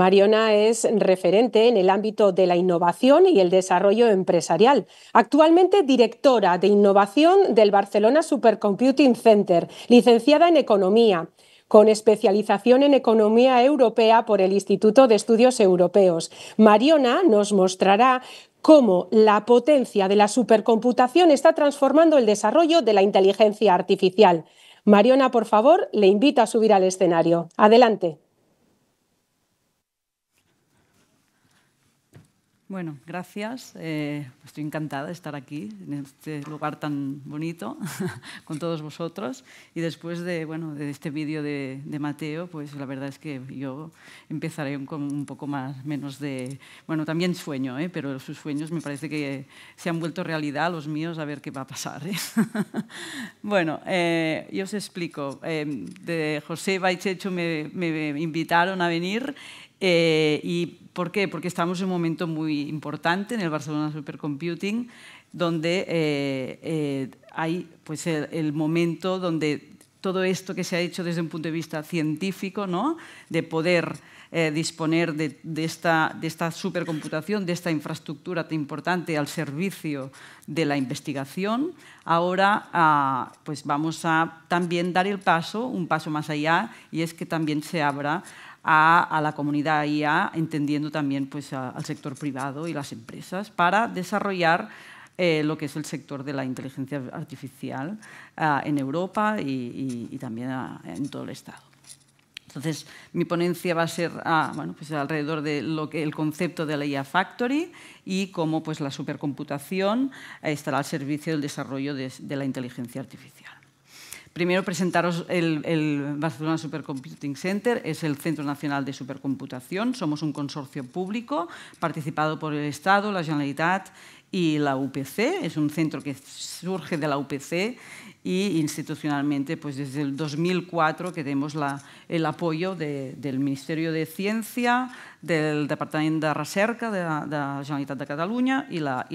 Mariona es referente en el ámbito de la innovación y el desarrollo empresarial. Actualmente directora de innovación del Barcelona Supercomputing Center, licenciada en economía con especialización en economía europea por el Instituto de Estudios Europeos. Mariona nos mostrará cómo la potencia de la supercomputación está transformando el desarrollo de la inteligencia artificial. Mariona, por favor, le invito a subir al escenario. Adelante. Bueno, gracias. Eh, estoy encantada de estar aquí, en este lugar tan bonito, con todos vosotros. Y después de, bueno, de este vídeo de, Mateo, pues la verdad es que yo empezaré con un poco más, menos de... Bueno, también sueño, ¿eh? pero sus sueños me parece que se han vuelto realidad, los míos, a ver qué va a pasar. ¿eh? bueno, yo os explico. de José Baichecho me invitaron a venir eh, ¿Y por qué? Porque estamos en un momento muy importante en el Barcelona Supercomputing, donde eh, eh, hay pues, el, momento donde todo esto que se ha hecho desde un punto de vista científico, ¿no? de poder disponer de, esta, de esta supercomputación, de esta infraestructura tan importante al servicio de la investigación, ahora ah, pues vamos a también dar el paso, un paso más allá, y es que también se abra a, la comunidad IA, entendiendo también pues, al sector privado y las empresas, para desarrollar eh, lo que es el sector de la inteligencia artificial ah, en Europa y, también ah, en todo el Estado. Entonces, mi ponencia va a ser ah, bueno, pues alrededor del concepto de la IA Factory y cómo pues, la supercomputación eh, estará al servicio del desarrollo de la inteligencia artificial. Primero presentaros el, Barcelona Supercomputing Center, es el Centro Nacional de Supercomputación. Somos un consorcio público participado por el Estado, la Generalitat y la UPC, es un centro que surge de la UPC y institucionalmente pues desde el 2004 que tenemos la, el apoyo del Ministerio de Ciencia, del Departamento de Recerca de, la Generalitat de Cataluña y la,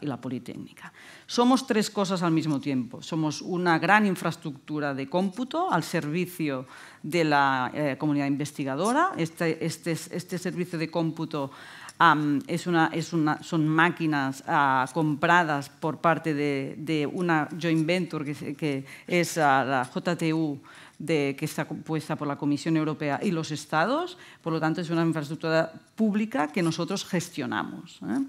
la Politécnica. Somos tres cosas al mismo tiempo. Somos una gran infraestructura de cómputo al servicio de la eh, comunidad investigadora. Este, este, este servicio de cómputo es una, es una, son máquinas ah, compradas por parte de, de, una joint venture que, que es ah, la JTU. De, que está compuesta por la Comisión Europea y los Estados, por lo tanto es una infraestructura pública que nosotros gestionamos. ¿eh?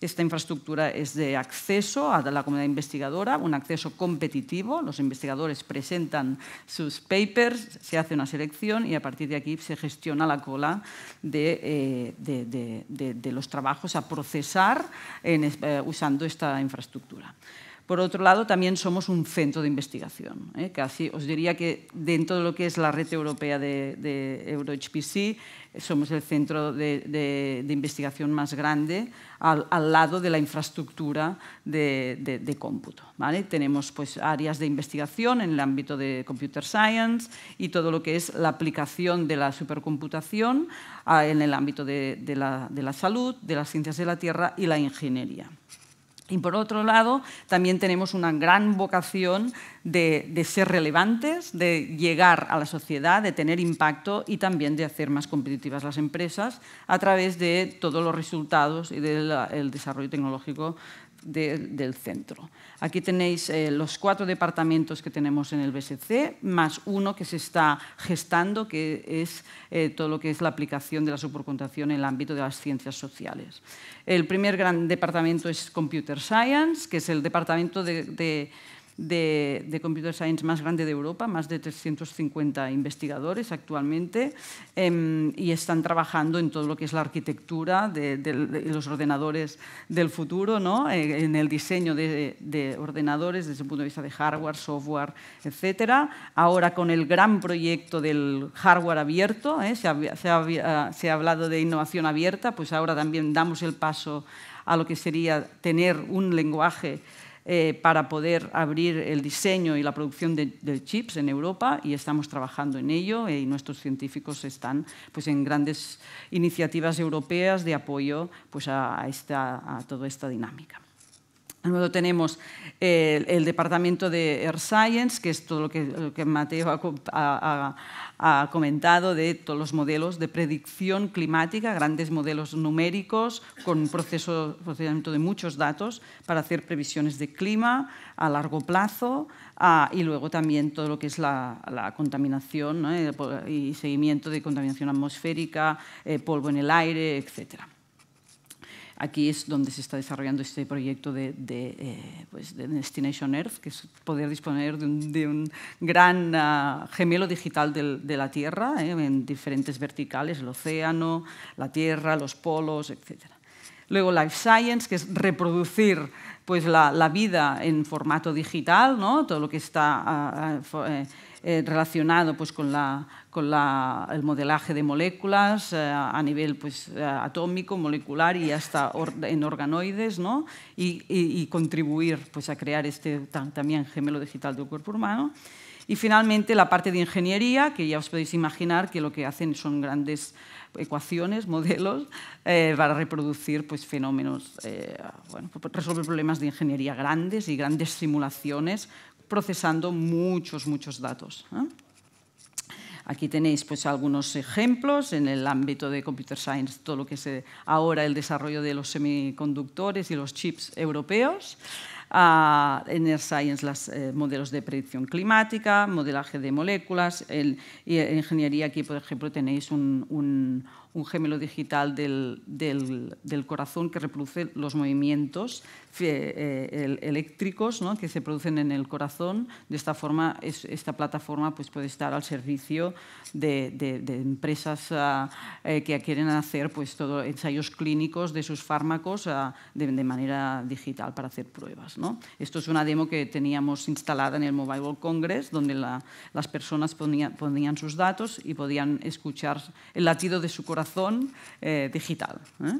Esta infraestructura es de acceso a la comunidad investigadora, un acceso competitivo. Los investigadores presentan sus papers, se hace una selección y a partir de aquí se gestiona la cola de, eh, los trabajos a procesar eh, usando esta infraestructura. Por otro lado, también somos un centro de investigación. ¿eh? os diría que dentro de lo que es la red europea de, EuroHPC, somos el centro de, investigación más grande al, lado de la infraestructura de, cómputo. Tenemos pues, áreas de investigación en el ámbito de computer science y todo lo que es la aplicación de la supercomputación ah, en el ámbito de la salud, de las ciencias de la Tierra y la ingeniería. Y por otro lado, también tenemos una gran vocación de, ser relevantes, de llegar a la sociedad, de tener impacto y también de hacer más competitivas las empresas a través de todos los resultados y del desarrollo tecnológico del centro. Aquí tenéis eh, los cuatro departamentos que tenemos en el BSC, más uno que se está gestando, que es eh, todo lo que es la aplicación de la supercomputación en el ámbito de las ciencias sociales. El primer gran departamento es Computer Science, que es el departamento de de, Computer Science más grande de Europa, más de 350 investigadores actualmente, em, y están trabajando en todo lo que es la arquitectura de, los ordenadores del futuro, ¿no? Eh, en el diseño de, ordenadores desde el punto de vista de hardware, software, etc. Ahora con el gran proyecto del hardware abierto, ¿eh? se ha hablado de innovación abierta, pues ahora también damos el paso a lo que sería tener un lenguaje eh, para poder abrir el diseño y la producción de, chips en Europa y estamos trabajando en ello eh, y nuestros científicos están pues, en grandes iniciativas europeas de apoyo pues, a, a toda esta dinámica. Luego tenemos eh, el departamento de Air Science, que es todo lo que, Mateo ha, comentado de todos los modelos de predicción climática, grandes modelos numéricos con un proceso, procesamiento de muchos datos para hacer previsiones de clima a largo plazo y luego también todo lo que es la, contaminación eh, y seguimiento de contaminación atmosférica, eh, polvo en el aire, etcétera. Aquí es donde se está desarrollando este proyecto de, eh, pues, Destination Earth, que es poder disponer de un, gran ah, gemelo digital de la Tierra, eh, en diferentes verticales, el océano, la Tierra, los polos, etc. Luego Life Science, que es reproducir pues, la, vida en formato digital, ¿no? todo lo que está... Ah, ah, eh, eh, relacionado pues, con, el modelaje de moléculas eh, a nivel pues, eh, atómico, molecular y hasta en organoides, ¿no? y, contribuir pues, a crear este también gemelo digital del cuerpo humano. Y finalmente la parte de ingeniería, que ya os podéis imaginar que lo que hacen son grandes ecuaciones, modelos, para reproducir pues, fenómenos, resolver problemas de ingeniería grandes y grandes simulaciones procesando muchos, muchos datos. ¿eh? Aquí tenéis pues, algunos ejemplos en el ámbito de Computer Science, todo lo que es eh, ahora el desarrollo de los semiconductores y los chips europeos. Ah, en Air Science, los eh, modelos de predicción climática, modelaje de moléculas. en ingeniería, aquí, por ejemplo, tenéis un un gemelo digital del, del, del corazón que reproduce los movimientos eh, eh, eléctricos ¿no? que se producen en el corazón. De esta forma, esta plataforma pues, puede estar al servicio de, de, empresas ah, eh, que quieren hacer pues, todo, ensayos clínicos de sus fármacos ah, de, manera digital para hacer pruebas. ¿no? Esto es una demo que teníamos instalada en el Mobile World Congress, donde las personas ponían sus datos y podían escuchar el latido de su corazón eh, digital. ¿eh?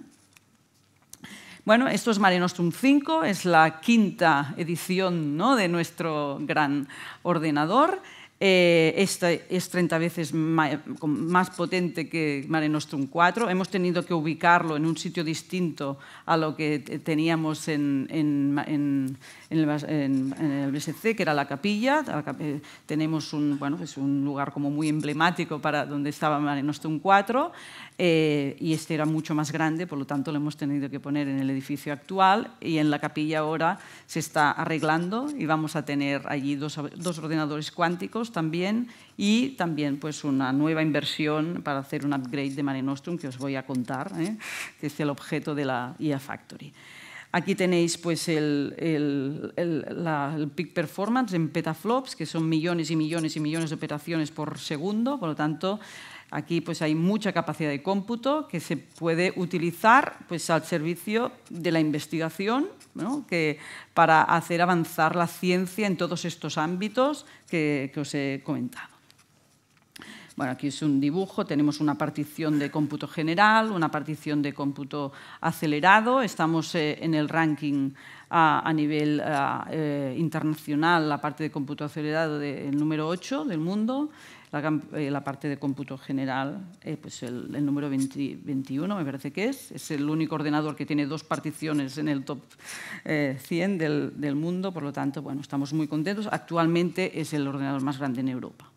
Bueno, esto es Mare Nostrum 5, es la quinta edición de nuestro gran ordenador. Eh, esta es 30 veces más, potente que Mare Nostrum 4. Hemos tenido que ubicarlo en un sitio distinto a lo que teníamos en, el, el, BSC, que era la capilla. Eh, tenemos un, bueno, es un lugar como muy emblemático para donde estaba Mare Nostrum 4 eh, y este era mucho más grande, por lo tanto lo hemos tenido que poner en el edificio actual y en la capilla ahora se está arreglando y vamos a tener allí dos, dos ordenadores cuánticos también y también pues una nueva inversión para hacer un upgrade de Mare Nostrum que os voy a contar, ¿eh? que es el objeto de la IA e Factory. Aquí tenéis pues, el, el, el, peak performance en petaflops, que son millones y millones y millones de operaciones por segundo, por lo tanto, Aquí pues, hay mucha capacidad de cómputo que se puede utilizar pues, al servicio de la investigación para hacer avanzar la ciencia en todos estos ámbitos que, os he comentado. Bueno, aquí es un dibujo, tenemos una partición de cómputo general, una partición de cómputo acelerado, estamos eh, en el ranking a, nivel eh, eh, internacional, la parte de cómputo acelerado del número 8 del mundo, eh, la, parte de cómputo general, eh, pues el, número 21 me parece que es, es el único ordenador que tiene dos particiones en el top 100 eh, del, del, mundo, por lo tanto, bueno, estamos muy contentos. Actualmente es el ordenador más grande en Europa.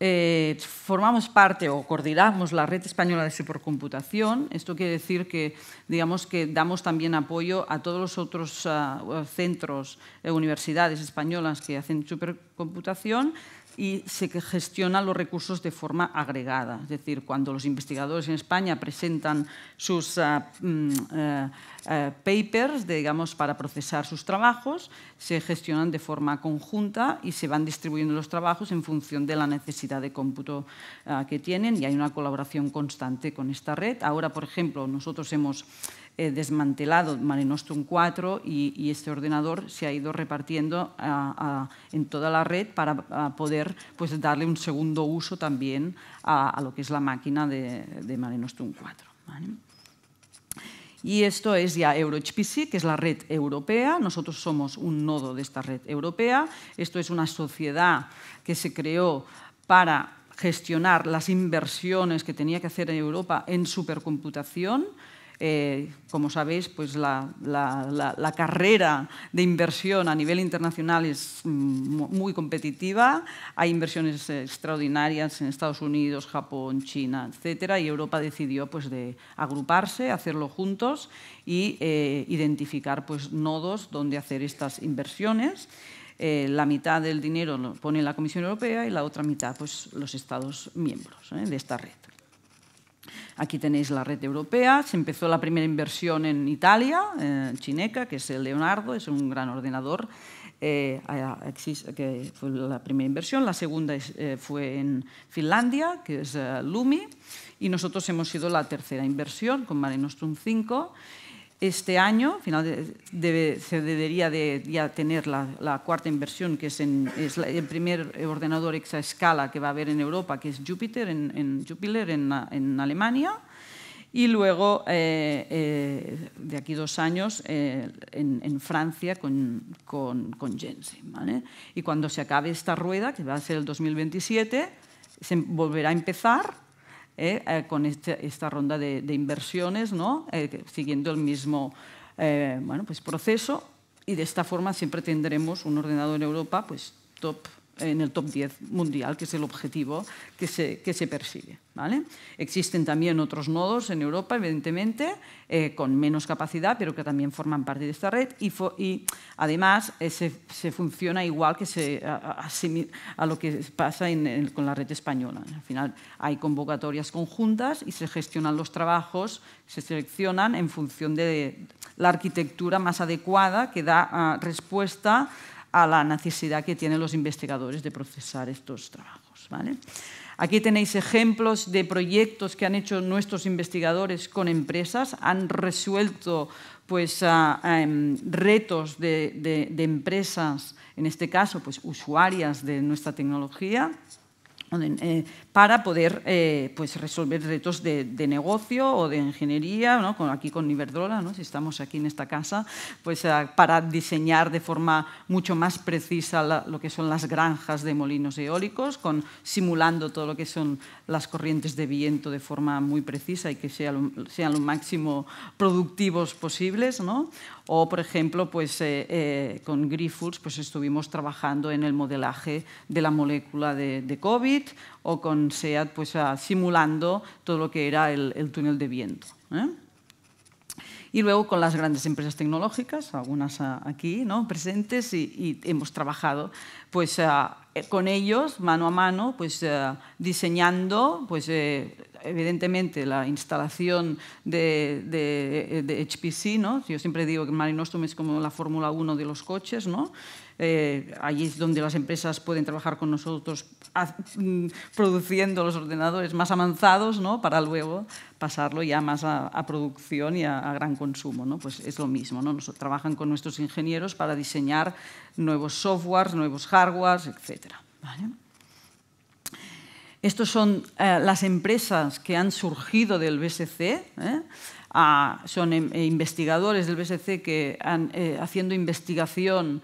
Eh, formamos parte o coordinamos la red española de supercomputación. Esto quiere decir que, digamos, que damos también apoyo a todos los otros ah, centros, eh, universidades españolas que hacen supercomputación y se gestiona los recursos de forma agregada. Es decir, cuando los investigadores en España presentan sus ah, mm, eh, eh, papers, digamos, para procesar sus trabajos, se gestionan de forma conjunta y se van distribuyendo los trabajos en función de la necesidad de cómputo ah, que tienen y hay una colaboración constante con esta red. Ahora, por ejemplo, nosotros hemos eh, desmantelado Mare Nostrum 4 y, este ordenador se ha ido repartiendo en toda la red para poder pues, darle un segundo uso también a, lo que es la máquina de, de Mare 4. Y esto es ya EuroHPC, que es la red europea. Nosotros somos un nodo de esta red europea. Esto es una sociedad que se creó para gestionar las inversiones que tenía que hacer en Europa en supercomputación. Eh, como sabéis, pues la, carrera de inversión a nivel internacional es mm, muy competitiva. Hay inversiones extraordinarias en Estados Unidos, Japón, China, etcétera, y Europa decidió pues, de agruparse, hacerlo juntos y eh, identificar pues, nodos donde hacer estas inversiones. Eh, la mitad del dinero lo pone la Comisión Europea y la otra mitad pues, los Estados miembros de esta red. Aquí tenéis la red europea. Se empezó la primera inversión en Italia, en Chineca, que es el Leonardo, es un gran ordenador. Eh, que fue la primera inversión, la segunda eh, fue en Finlandia, que es eh, Lumi, y nosotros hemos sido la tercera inversión con Mare Nostrum 5. Este año final se debería de, ya tener la, cuarta inversión, que es, el primer ordenador exaescala que va a haber en Europa, que es Júpiter, en, Júpiter, en, Alemania. Y luego, eh, eh, de aquí dos años, eh, en, Francia con, con, Jensen. Y cuando se acabe esta rueda, que va a ser el 2027, se volverá a empezar eh, eh, con este, esta ronda de, inversiones, ¿no? Eh, siguiendo el mismo pues, proceso. Y de esta forma siempre tendremos un ordenador en Europa pues, top en el top 10 mundial, que es el objetivo que se, que se persigue. ¿vale? Existen también otros nodos en Europa, evidentemente, eh, con menos capacidad, pero que también forman parte de esta red y, y además eh, se, funciona igual que se, a, a, lo que pasa con la red española. Al final hay convocatorias conjuntas y se gestionan los trabajos, se seleccionan en función de la arquitectura más adecuada que da ah, respuesta a la necesidad que tienen los investigadores de procesar estos trabajos. Aquí tenéis ejemplos de proyectos que han hecho nuestros investigadores con empresas, han resuelto pues, ah, em, retos de, de, empresas, en este caso pues, usuarias de nuestra tecnología, eh, para poder eh, pues resolver retos de, negocio o de ingeniería, ¿no? con, aquí con Iberdrola, ¿no? si estamos aquí en esta casa, pues, eh, para diseñar de forma mucho más precisa lo que son las granjas de molinos eólicos, con, simulando todo lo que son las corrientes de viento de forma muy precisa y que sean sean lo máximo productivos posibles. ¿no? O, por ejemplo, pues, eh, con Griffiths pues, estuvimos trabajando en el modelaje de la molécula de, de COVID o con con SEAT pues, simulando todo lo que era el, túnel de viento. ¿eh? Y luego con las grandes empresas tecnológicas, algunas aquí ¿no? presentes, y, hemos trabajado pues, eh, con ellos mano a mano, pues, eh, diseñando pues, evidentemente la instalación de, de, HPC, ¿no? yo siempre digo que Marinostrum es como la Fórmula 1 de los coches, ¿no? allí es donde las empresas pueden trabajar con nosotros Mm, produciendo los ordenadores más avanzados ¿no? para luego pasarlo ya más a, producción y a, gran consumo. ¿no? Pues es lo mismo, ¿no? trabajan con nuestros ingenieros para diseñar nuevos softwares, nuevos hardwares, etc. Estas son eh, las empresas que han surgido del BSC. ¿eh? son eh, investigadores del BSC que han, eh, haciendo investigación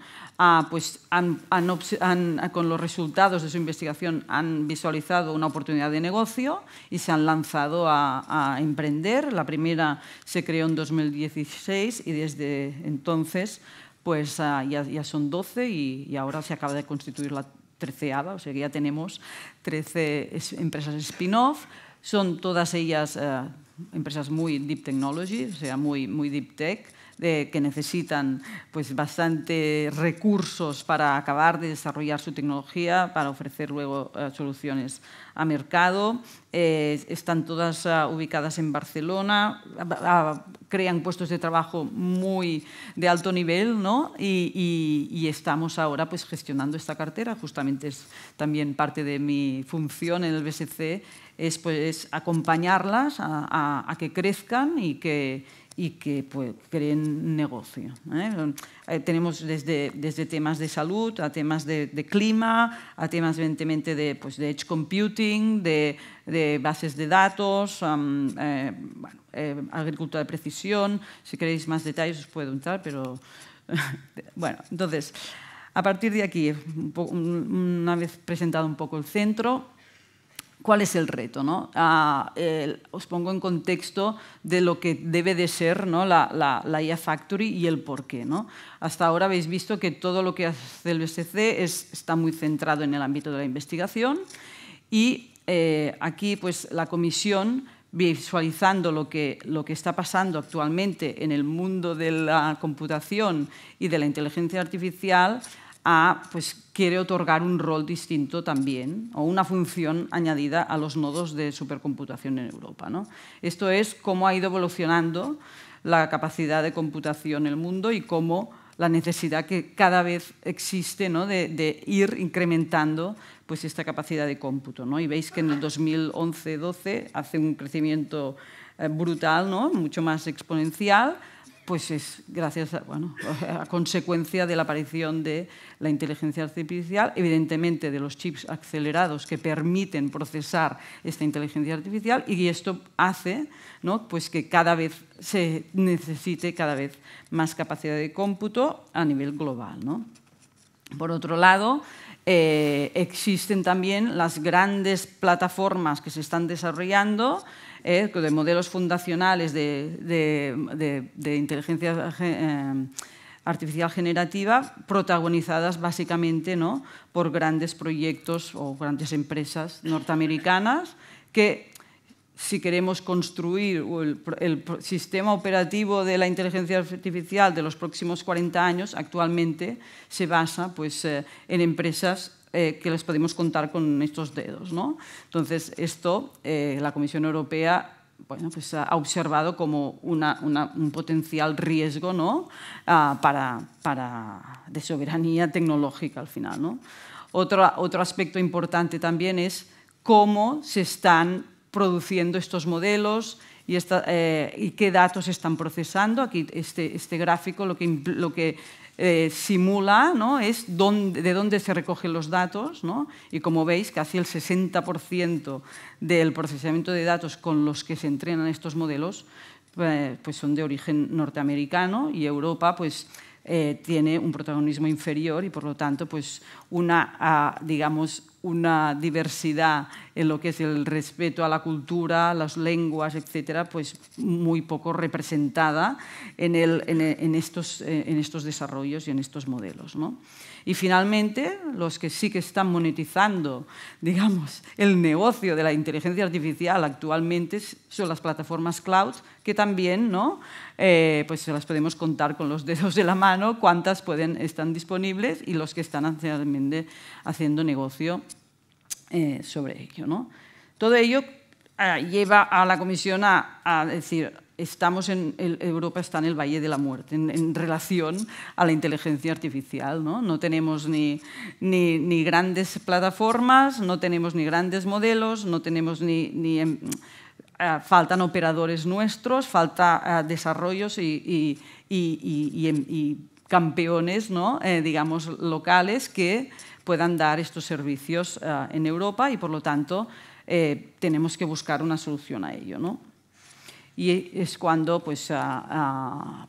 pues con los resultados de su investigación han visualizado una oportunidad de negocio y se han lanzado a, emprender. La primera se creó en 2016 y desde entonces pues ah, ya, son 12 y, ahora se acaba de constituir la treceada, o sea que ya tenemos 13 empresas spin-off. Son todas ellas ah, empresas muy deep technology, o sea, muy, muy deep tech, de, que necesitan pues, bastante recursos para acabar de desarrollar su tecnología, para ofrecer luego eh, soluciones a mercado. Eh, están todas ah, ubicadas en Barcelona, ah, ah, crean puestos de trabajo muy de alto nivel ¿no? y, estamos ahora pues, gestionando esta cartera. Justamente es también parte de mi función en el BSC, es pues, acompañarlas a que crezcan y que, y que pues, creen negocio. ¿eh? Eh, tenemos desde, desde temas de salud a temas de, clima, a temas evidentemente de, pues, de edge computing, de, bases de datos, eh, agricultura de precisión. Si queréis más detalles os puedo entrar, pero bueno, entonces, a partir de aquí, una vez presentado un poco el centro, ¿Cuál es el reto? No? Ah, os pongo en contexto de lo que debe de ser ¿no? la, IA Factory y el por qué. ¿no? Hasta ahora habéis visto que todo lo que hace el BSC está muy centrado en el ámbito de la investigación y eh, aquí pues, la comisión visualizando lo que, lo que está pasando actualmente en el mundo de la computación y de la inteligencia artificial, pues quiere otorgar un rol distinto también o una función añadida a los nodos de supercomputación en Europa. Esto es cómo ha ido evolucionando la capacidad de computación en el mundo y cómo la necesidad que cada vez existe de, ir incrementando pues, esta capacidad de cómputo. Y veis que en el 2011-12 hace un crecimiento eh, brutal, mucho más exponencial, pues es gracias a, bueno, a consecuencia de la aparición de la inteligencia artificial, evidentemente de los chips acelerados que permiten procesar esta inteligencia artificial y esto hace ¿no? pues que cada vez se necesite cada vez más capacidad de cómputo a nivel global. Por otro lado, eh, existen también las grandes plataformas que se están desarrollando eh, de modelos fundacionales de, inteligencia eh, artificial generativa protagonizadas básicamente ¿no? por grandes proyectos o grandes empresas norteamericanas que si queremos construir el, sistema operativo de la inteligencia artificial de los próximos 40 años, actualmente se basa pues, eh, en empresas eh, que les podemos contar con estos dedos. ¿no? Entonces, esto eh, la Comisión Europea bueno, pues ha observado como una, un potencial riesgo ¿no? Ah, para, para, de soberanía tecnológica al final. ¿no? Otro, otro aspecto importante también es cómo se están produciendo estos modelos, y, esta, eh, y, qué datos están procesando. Aquí este, este gráfico lo que, lo que eh, simula ¿no? es de dónde se recogen los datos ¿no? y como veis casi el 60% del procesamiento de datos con los que se entrenan estos modelos eh, pues son de origen norteamericano y Europa pues eh, tiene un protagonismo inferior y por lo tanto pues una, ah, digamos, una diversidad en lo que es el respeto a la cultura, las lenguas, etcétera, pues muy poco representada en, estos, eh, en estos, desarrollos y en estos modelos. ¿no? Y finalmente, los que sí que están monetizando, digamos, el negocio de la inteligencia artificial actualmente son las plataformas cloud, que también, ¿no? Eh, pues se las podemos contar con los dedos de la mano, cuántas pueden, están disponibles y los que están haciendo negocio eh, sobre ello, ¿no? Todo ello ah, lleva a la comisión a decir, estamos en, Europa está en el Valle de la Muerte en, relación a la inteligencia artificial. No, tenemos ni, grandes plataformas, no tenemos ni grandes modelos, no tenemos ni... Em, ah, faltan operadores nuestros, falta ah, desarrollos y, y, em, campeones, ¿no? Eh, digamos, locales que puedan dar estos servicios ah, en Europa y, por lo tanto, eh, tenemos que buscar una solución a ello y es cuando pues,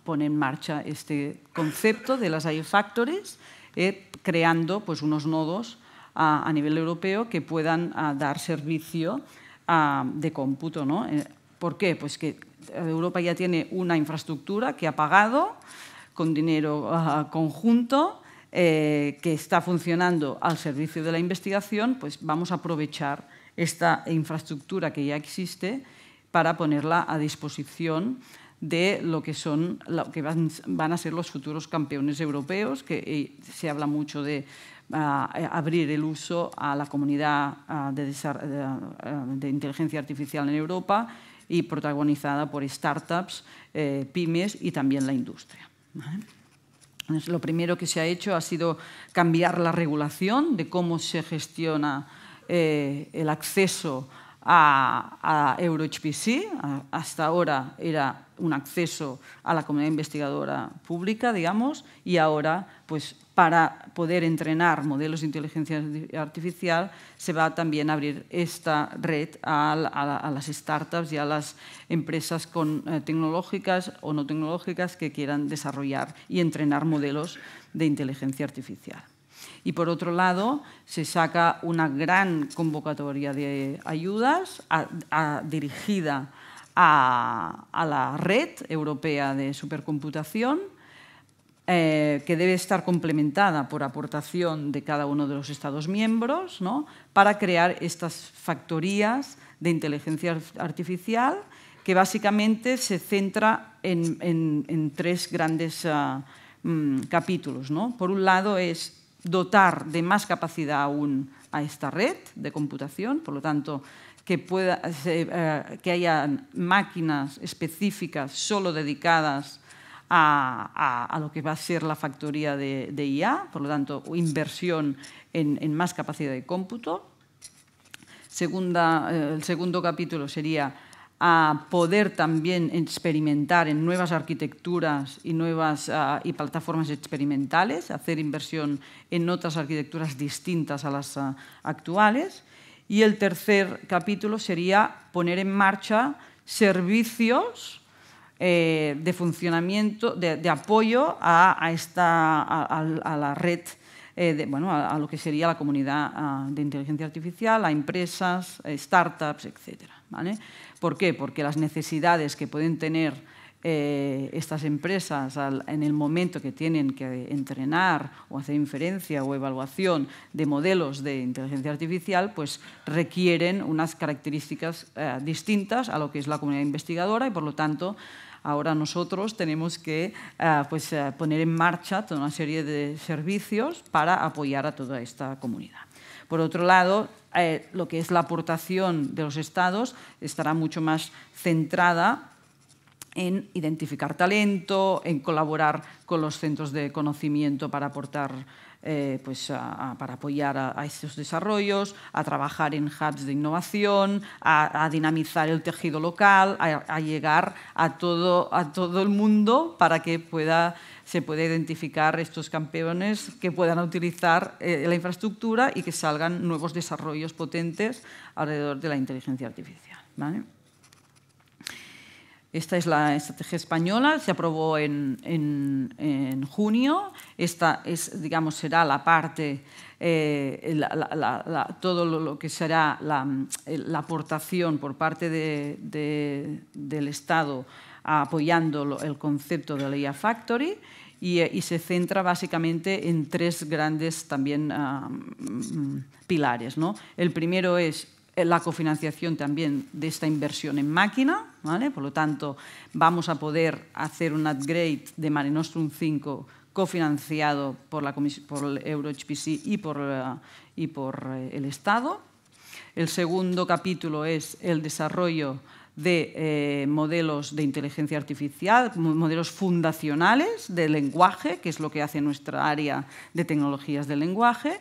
pone en marcha este concepto de las AI Factories, eh, creando pues, unos nodos a, nivel europeo que puedan dar servicio de cómputo. Eh, ¿Por qué? Pues que eh, Europa ya tiene una infraestructura que ha pagado con dinero conjunto, que está funcionando al servicio de la investigación, pues vamos a aprovechar esta infraestructura que ya existe para ponerla a disposición de lo que son lo que van, a ser los futuros campeones europeos, que eh, se habla mucho de ah, eh, abrir el uso a la comunidad ah, ah, de, inteligencia artificial en Europa y protagonizada por startups, eh, pymes y también la industria. lo primero que se ha hecho ha sido cambiar la regulación de cómo se gestiona el acceso a, EuroHPC. Hasta ahora era un acceso a la comunidad investigadora pública, digamos, y ahora, pues, para poder entrenar modelos de inteligencia artificial, se va también a abrir esta red a, las startups y a las empresas eh, tecnológicas o no tecnológicas que quieran desarrollar y entrenar modelos de inteligencia artificial. Y por otro lado, se saca una gran convocatoria de ayudas dirigida a, la red europea de supercomputación, eh, que debe estar complementada por aportación de cada uno de los Estados miembros, para crear estas factorías de inteligencia artificial que básicamente se centra en, tres grandes ah, mm, capítulos. Por un lado es dotar de más capacidad aún a esta red de computación, por lo tanto, que, eh, haya máquinas específicas solo dedicadas a, lo que va a ser la factoría de, IA, por lo tanto, inversión en, más capacidad de cómputo. Eh, el segundo capítulo sería a poder también experimentar en nuevas arquitecturas y nuevas ah, y plataformas experimentales, hacer inversión en otras arquitecturas distintas a las ah, actuales. Y el tercer capítulo sería poner en marcha servicios eh, de funcionamiento, de, apoyo a, a la red eh, bueno, a, lo que sería la comunidad ah, de inteligencia artificial, a empresas, startups, etc. ¿Por qué? Porque las necesidades que pueden tener eh, estas empresas en el momento que tienen que entrenar o hacer inferencia o evaluación de modelos de inteligencia artificial, pues requieren unas características eh, distintas a lo que es la comunidad investigadora y, por lo tanto, ahora nosotros tenemos que eh, pues, poner en marcha toda una serie de servicios para apoyar a toda esta comunidad. Por otro lado, lo que es la aportación de los estados estará mucho más centrada en identificar talento, en colaborar con los centros de conocimiento para aportar eh, pues para apoyar a, estos desarrollos, a trabajar en hubs de innovación, a, dinamizar el tejido local, a, llegar a todo, el mundo para que pueda, se pueda identificar estos campeones que puedan utilizar eh, la infraestructura y que salgan nuevos desarrollos potentes alrededor de la inteligencia artificial. ¿vale? Esta es la estrategia española, se aprobó en, junio. Esta es, digamos, será la parte, eh, todo lo que será la, aportación por parte del Estado apoyando el concepto de la IA Factory. Eh, y, se centra básicamente en tres grandes también ah, mm, pilares. ¿no? El primero es eh, la cofinanciación también de esta inversión en máquina, por lo tanto vamos a poder hacer un upgrade de Mare Nostrum 5 cofinanciado por, la por el EuroHPC y por, eh, eh, el Estado. El segundo capítulo es el desarrollo de modelos de inteligencia artificial, modelos fundacionales de lenguaje, que es lo que hace nuestra área de tecnologías del lenguaje.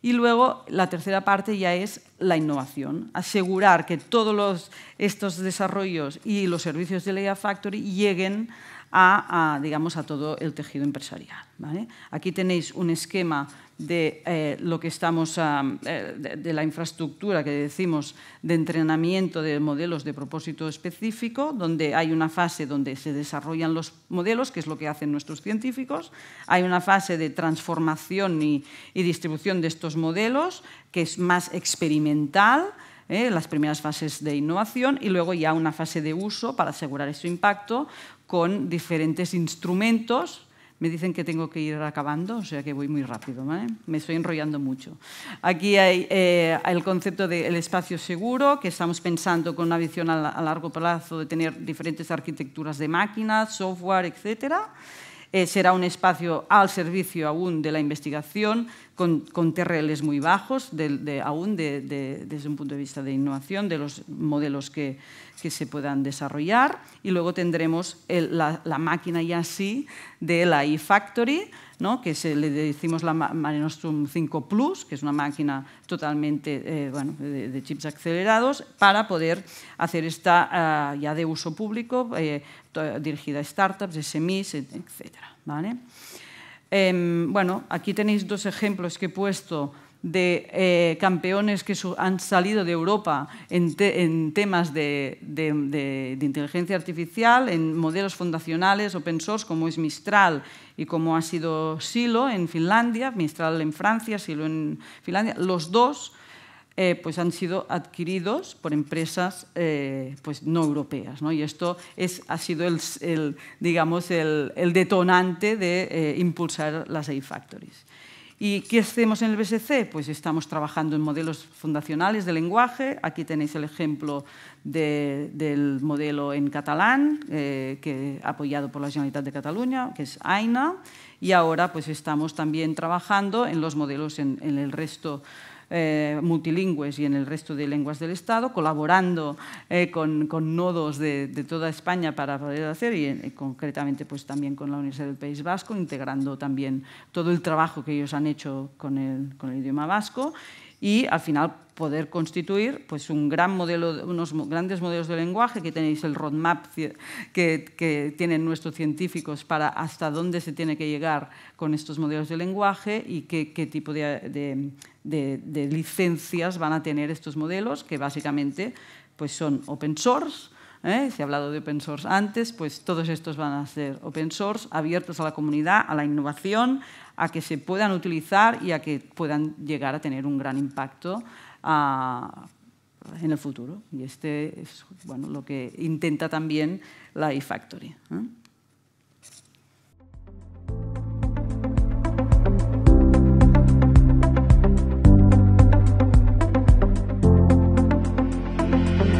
Y luego la tercera parte ya es la innovación, asegurar que todos estos desarrollos y los servicios de Leia Factory lleguen a, digamos, a todo el tejido empresarial. Aquí tenéis un esquema de eh, lo que estamos ah, eh, de, la infraestructura que decimos de entrenamiento de modelos de propósito específico, donde hay una fase donde se desarrollan los modelos, que es lo que hacen nuestros científicos, hay una fase de transformación y, distribución de estos modelos, que es más experimental, eh, las primeras fases de innovación y luego ya una fase de uso para asegurar ese impacto con diferentes instrumentos me dicen que tengo que ir acabando, o sea que voy muy rápido, ¿vale? Me estoy enrollando mucho. Aquí hay eh, el concepto del espacio seguro, que estamos pensando con una visión a, largo plazo de tener diferentes arquitecturas de máquinas, software, etcétera. Eh, será un espacio al servicio aún de la investigación, con, con TRLs muy bajos, aún desde un punto de vista de innovación, de los modelos que, se puedan desarrollar. Y luego tendremos la, máquina ya así de la iFactory que se, le decimos la Mare Nostrum 5 Plus, que es una máquina totalmente eh, de, chips acelerados, para poder hacer esta ah, ya de uso público, eh, dirigida a startups, SMEs, etc. Em, bueno, aquí tenéis dos ejemplos que he puesto de eh, campeones que han salido de Europa en, temas de, inteligencia artificial, en modelos fundacionales open source como es Mistral y como ha sido Silo en Finlandia, Mistral en Francia, Silo en Finlandia, los dos eh, pues han sido adquiridos por empresas eh, pues no europeas. ¿no? Y esto es, ha sido el, digamos, el detonante de impulsar las AI Factories. ¿Y qué hacemos en el BSC? Pues estamos trabajando en modelos fundacionales de lenguaje. Aquí tenéis el ejemplo del modelo en catalán, eh, que, apoyado por la Generalitat de Cataluña, que es AINA. Y ahora pues, estamos también trabajando en los modelos en, el resto de eh, multilingües y en el resto de lenguas del Estado, colaborando eh, con, nodos de, toda España para poder hacer y eh, concretamente pues, también con la Universidad del País Vasco, integrando también todo el trabajo que ellos han hecho con el, con el idioma vasco y al final poder constituir pues, un gran modelo, unos grandes modelos de lenguaje, que tenéis el roadmap que, tienen nuestros científicos para hasta dónde se tiene que llegar con estos modelos de lenguaje y qué, tipo de, licencias van a tener estos modelos, que básicamente pues, son open source, ¿Eh? Se ha hablado de open source antes, pues todos estos van a ser open source, abiertos a la comunidad, a la innovación, a que se puedan utilizar y a que puedan llegar a tener un gran impacto ah, en el futuro. Y este es bueno, lo que intenta también la iFactory. ¿eh?